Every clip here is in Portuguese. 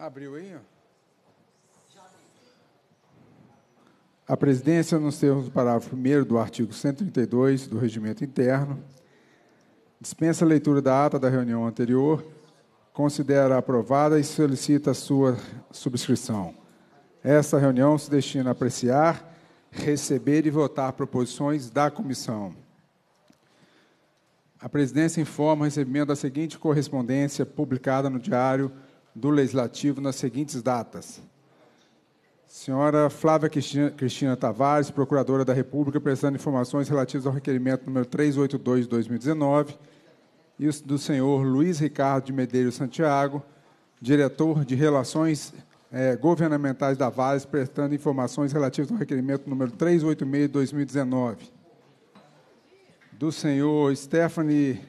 Abriu aí, A presidência, nos termos do parágrafo 1 do artigo 132 do Regimento Interno, dispensa a leitura da ata da reunião anterior, considera aprovada e solicita a sua subscrição. Esta reunião se destina a apreciar, receber e votar proposições da comissão. A presidência informa o recebimento da seguinte correspondência publicada no Diário do Legislativo nas seguintes datas. Senhora Flávia Cristina, Cristina Tavares, Procuradora da República, prestando informações relativas ao requerimento número 382 de 2019, e do senhor Luiz Ricardo de Medeiros Santiago, diretor de Relações eh, Governamentais da Vales, prestando informações relativas ao requerimento número 386 de 2019. Do senhor Stephanie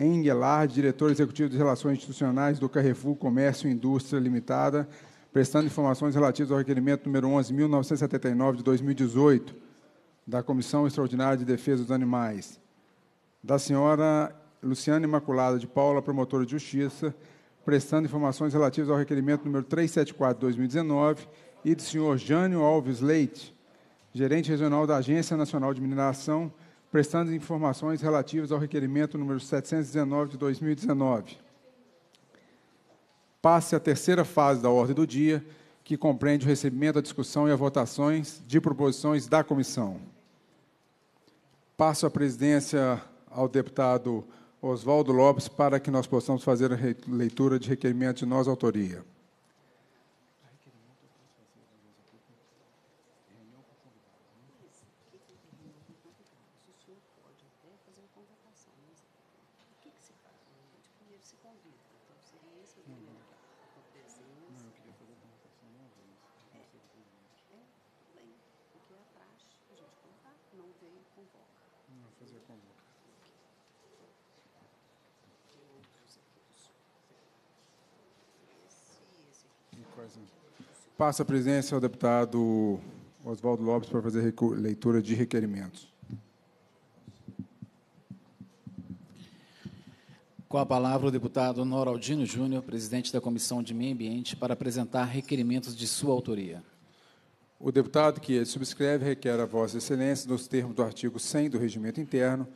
Engelar, diretor executivo de Relações Institucionais do Carrefour Comércio e Indústria Limitada, prestando informações relativas ao requerimento número 11.979 de 2018 da Comissão Extraordinária de Defesa dos Animais. Da senhora Luciana Imaculada de Paula, promotora de Justiça, prestando informações relativas ao requerimento número 374 de 2019 e do senhor Jânio Alves Leite, gerente regional da Agência Nacional de Mineração, prestando informações relativas ao requerimento número 719 de 2019. Passe à terceira fase da ordem do dia, que compreende o recebimento, a discussão e a votações de proposições da comissão. Passo a presidência ao deputado Oswaldo Lopes para que nós possamos fazer a leitura de requerimento de nós autoria. Vou fazer a convoca. Passa a presidência ao deputado Oswaldo Lopes para fazer leitura de requerimentos. Com a palavra o deputado Noraldino Júnior, presidente da Comissão de Meio Ambiente, para apresentar requerimentos de sua autoria. O deputado que subscreve requer a Vossa Excelência, nos termos do artigo 100 do Regimento Interno,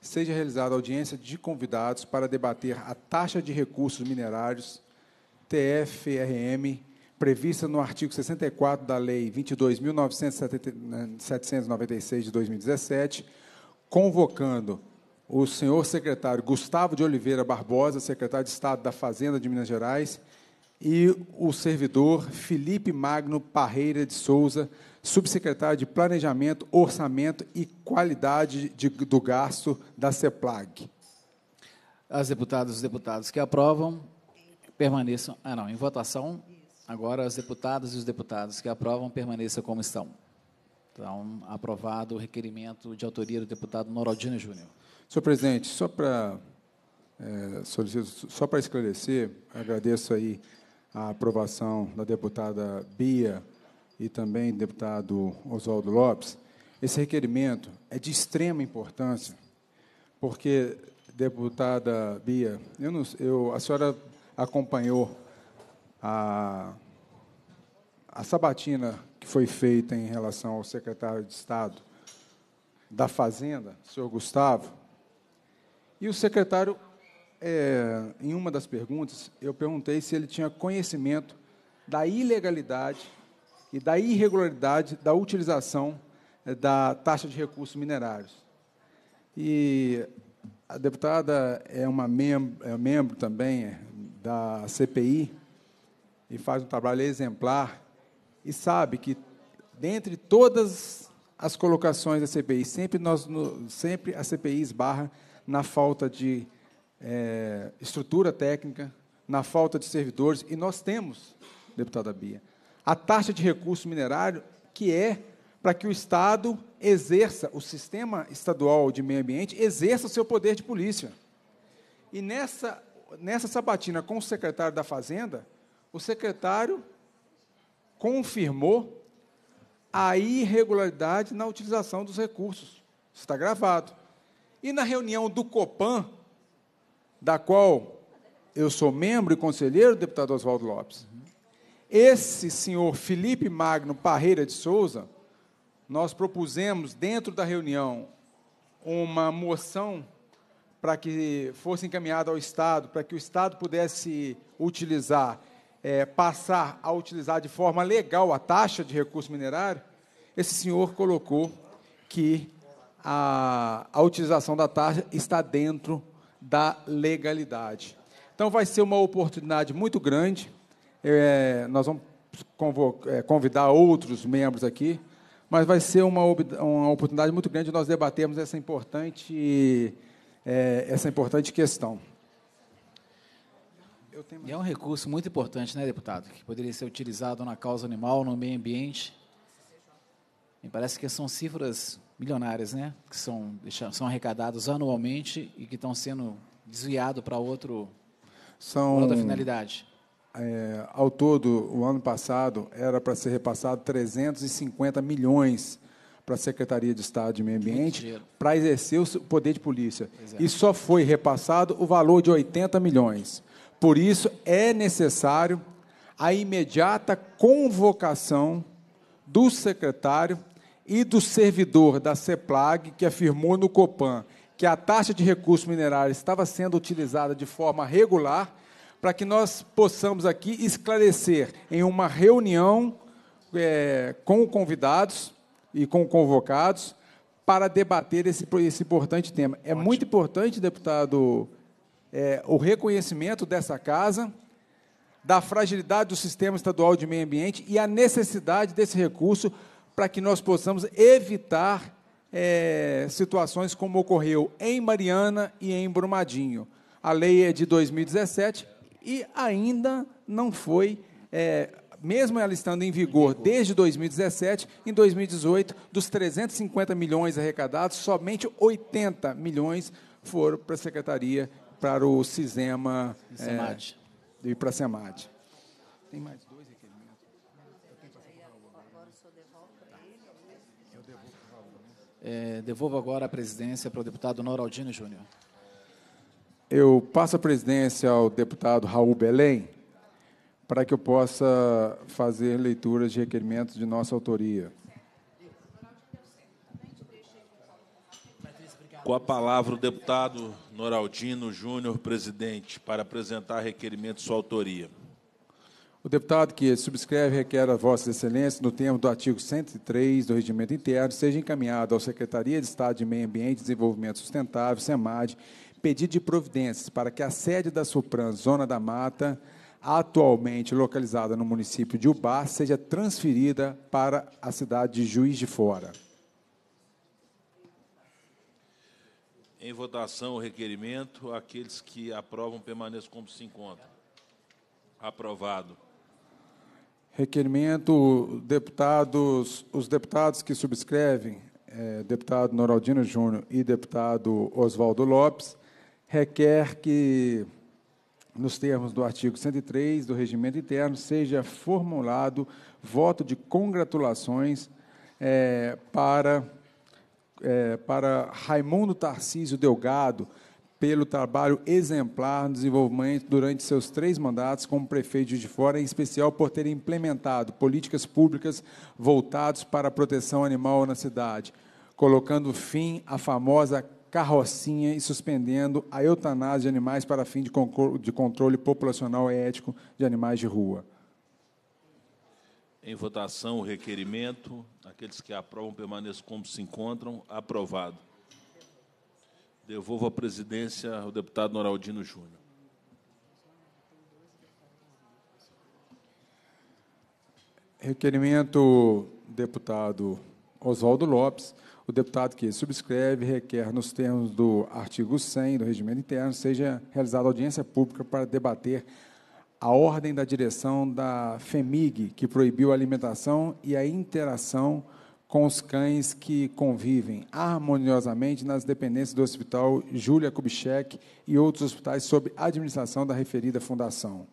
seja realizada audiência de convidados para debater a taxa de recursos minerários, TFRM, prevista no artigo 64 da Lei 22.796 eh, de 2017, convocando o senhor secretário Gustavo de Oliveira Barbosa, secretário de Estado da Fazenda de Minas Gerais, e o servidor Felipe Magno Parreira de Souza, subsecretário de Planejamento, Orçamento e Qualidade de, do Gasto da CEPLAG. As deputadas e os deputados que aprovam permaneçam. Ah, não, em votação. Agora, as deputadas e os deputados que aprovam permaneçam como estão. Então, aprovado o requerimento de autoria do deputado Noraldino Júnior. Senhor presidente, só para é, só para esclarecer, agradeço aí a aprovação da deputada Bia e também do deputado Oswaldo Lopes, esse requerimento é de extrema importância, porque, deputada Bia, eu não, eu, a senhora acompanhou a, a sabatina que foi feita em relação ao secretário de Estado da Fazenda, senhor Gustavo, e o secretário é, em uma das perguntas, eu perguntei se ele tinha conhecimento da ilegalidade e da irregularidade da utilização é, da taxa de recursos minerários. E a deputada é uma mem é membro também é, da CPI e faz um trabalho exemplar e sabe que dentre todas as colocações da CPI, sempre nós sempre a CPI esbarra na falta de é, estrutura técnica, na falta de servidores, e nós temos, deputada Bia, a taxa de recurso minerário, que é para que o Estado exerça, o sistema estadual de meio ambiente exerça o seu poder de polícia. E nessa, nessa sabatina com o secretário da Fazenda, o secretário confirmou a irregularidade na utilização dos recursos. Isso está gravado. E na reunião do COPAN, da qual eu sou membro e conselheiro deputado Oswaldo Lopes. Esse senhor Felipe Magno Parreira de Souza, nós propusemos dentro da reunião uma moção para que fosse encaminhada ao Estado, para que o Estado pudesse utilizar, é, passar a utilizar de forma legal a taxa de recurso minerário, esse senhor colocou que a, a utilização da taxa está dentro da legalidade. Então vai ser uma oportunidade muito grande. É, nós vamos é, convidar outros membros aqui, mas vai ser uma, uma oportunidade muito grande de nós debatermos essa importante, é, essa importante questão. Tenho... E é um recurso muito importante, né, deputado? Que poderia ser utilizado na causa animal, no meio ambiente. Me parece que são cifras milionárias, né? Que são, são arrecadados anualmente e que estão sendo desviados para outro são, outra finalidade. É, ao todo, o ano passado era para ser repassado 350 milhões para a Secretaria de Estado de Meio Ambiente para exercer o poder de polícia. É. E só foi repassado o valor de 80 milhões. Por isso, é necessário a imediata convocação do secretário e do servidor da CEPLAG, que afirmou no COPAN que a taxa de recursos minerais estava sendo utilizada de forma regular, para que nós possamos aqui esclarecer em uma reunião é, com convidados e com convocados para debater esse, esse importante tema. É Ótimo. muito importante, deputado, é, o reconhecimento dessa casa da fragilidade do sistema estadual de meio ambiente e a necessidade desse recurso para que nós possamos evitar é, situações como ocorreu em Mariana e em Brumadinho. A lei é de 2017 e ainda não foi, é, mesmo ela estando em vigor desde 2017, em 2018, dos 350 milhões arrecadados, somente 80 milhões foram para a Secretaria, para o Cisema e eh, para a SEMAD. Tem mais? É, devolvo agora a presidência para o deputado Noraldino Júnior. Eu passo a presidência ao deputado Raul Belém para que eu possa fazer leituras de requerimentos de nossa autoria. Com a palavra o deputado Noraldino Júnior, presidente, para apresentar requerimento de sua autoria. O deputado que subscreve requer a Vossa Excelência, no termo do artigo 103 do Regimento Interno, seja encaminhado à Secretaria de Estado de Meio Ambiente e Desenvolvimento Sustentável, SEMAD, pedido de providências para que a sede da Supran, Zona da Mata, atualmente localizada no município de Ubar, seja transferida para a cidade de Juiz de Fora. Em votação o requerimento, aqueles que aprovam permaneçam como se encontram. Aprovado. Requerimento, deputados, os deputados que subscrevem, é, deputado Noraldino Júnior e deputado Oswaldo Lopes, requer que, nos termos do artigo 103 do Regimento Interno, seja formulado voto de congratulações é, para, é, para Raimundo Tarcísio Delgado, pelo trabalho exemplar no desenvolvimento durante seus três mandatos como prefeito de Fora, em especial por ter implementado políticas públicas voltadas para a proteção animal na cidade, colocando fim à famosa carrocinha e suspendendo a eutanásia de animais para fim de controle populacional e ético de animais de rua. Em votação o requerimento. Aqueles que aprovam permaneçam como se encontram. Aprovado. Devolvo à presidência ao deputado Noraldino Júnior. Requerimento deputado Oswaldo Lopes. O deputado que subscreve requer, nos termos do artigo 100 do Regimento Interno, seja realizada audiência pública para debater a ordem da direção da FEMIG, que proibiu a alimentação e a interação com com os cães que convivem harmoniosamente nas dependências do Hospital Júlia Kubitschek e outros hospitais sob administração da referida fundação.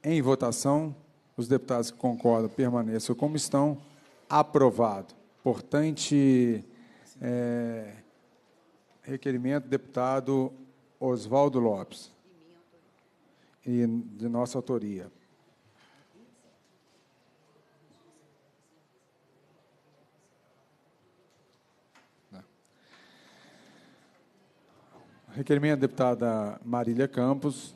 Em votação, os deputados que concordam permaneçam como estão. Aprovado. Portante é, requerimento, deputado Oswaldo Lopes. E de nossa autoria. Requerimento da deputada Marília Campos.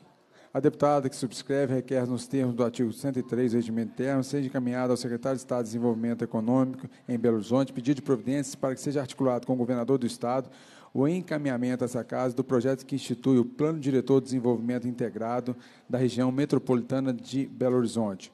A deputada que subscreve requer, nos termos do artigo 103 do Regimento Interno, seja encaminhada ao secretário de Estado de Desenvolvimento Econômico em Belo Horizonte pedido de providências para que seja articulado com o governador do Estado o encaminhamento a essa casa do projeto que institui o Plano Diretor de Desenvolvimento Integrado da região metropolitana de Belo Horizonte,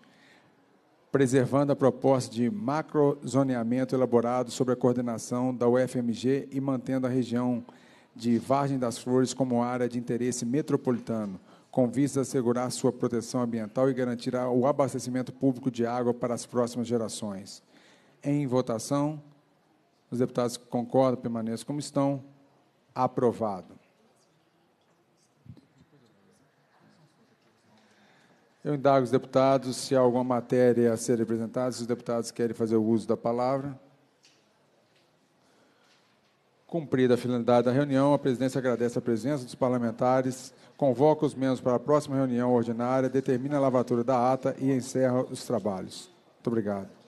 preservando a proposta de macrozoneamento elaborado sobre a coordenação da UFMG e mantendo a região metropolitana de Vargem das Flores como área de interesse metropolitano, com vista a assegurar sua proteção ambiental e garantir o abastecimento público de água para as próximas gerações. Em votação, os deputados que concordam permaneçam como estão. Aprovado. Eu indago os deputados se há alguma matéria a ser apresentada, se os deputados querem fazer o uso da palavra. Cumprida a finalidade da reunião, a presidência agradece a presença dos parlamentares, convoca os membros para a próxima reunião ordinária, determina a lavatura da ata e encerra os trabalhos. Muito obrigado.